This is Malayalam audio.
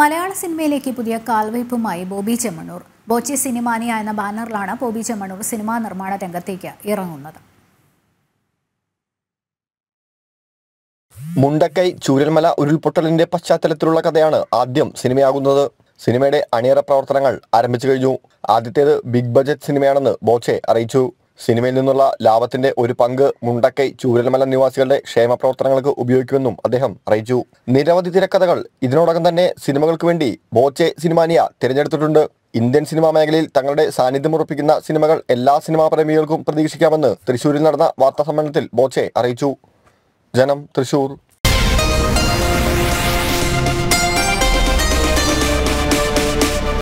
മലയാള സിനിമയിലേക്ക് പുതിയ കാൽവയ്പുമായി ബോബി ചെമ്മണൂർ ബോച്ചി സിനിമാനിയ എന്ന ബാനറിലാണ് ബോബി ചെമ്മണൂർ സിനിമാ നിർമ്മാണ രംഗത്തേക്ക് ഇറങ്ങുന്നത് മുണ്ടക്കൈ ചൂരന്മല ഉരുൾപൊട്ടലിന്റെ പശ്ചാത്തലത്തിലുള്ള കഥയാണ് ആദ്യം സിനിമയാകുന്നത് സിനിമയുടെ അണിയറ പ്രവർത്തനങ്ങൾ ആരംഭിച്ചു കഴിഞ്ഞു ആദ്യത്തേത് ബിഗ് ബജറ്റ് സിനിമയാണെന്ന് ബോച്ചെ അറിയിച്ചു സിനിമയിൽ നിന്നുള്ള ലാഭത്തിന്റെ ഒരു പങ്ക് മുണ്ടക്കൈ ചൂരൽമല നിവാസികളുടെ ക്ഷേമ പ്രവർത്തനങ്ങൾക്ക് ഉപയോഗിക്കുമെന്നും അദ്ദേഹം അറിയിച്ചു നിരവധി തിരക്കഥകൾ ഇതിനോടകം തന്നെ സിനിമകൾക്ക് വേണ്ടി ബോച്ചെ സിനിമാനിയ തിരഞ്ഞെടുത്തിട്ടുണ്ട് ഇന്ത്യൻ സിനിമാ മേഖലയിൽ തങ്ങളുടെ സാന്നിധ്യം ഉറപ്പിക്കുന്ന സിനിമകൾ എല്ലാ സിനിമാ പ്രേമികൾക്കും പ്രതീക്ഷിക്കാമെന്ന് തൃശൂരിൽ നടന്ന വാർത്താ സമ്മേളനത്തിൽ ബോച്ചെ അറിയിച്ചു ജനം തൃശൂർ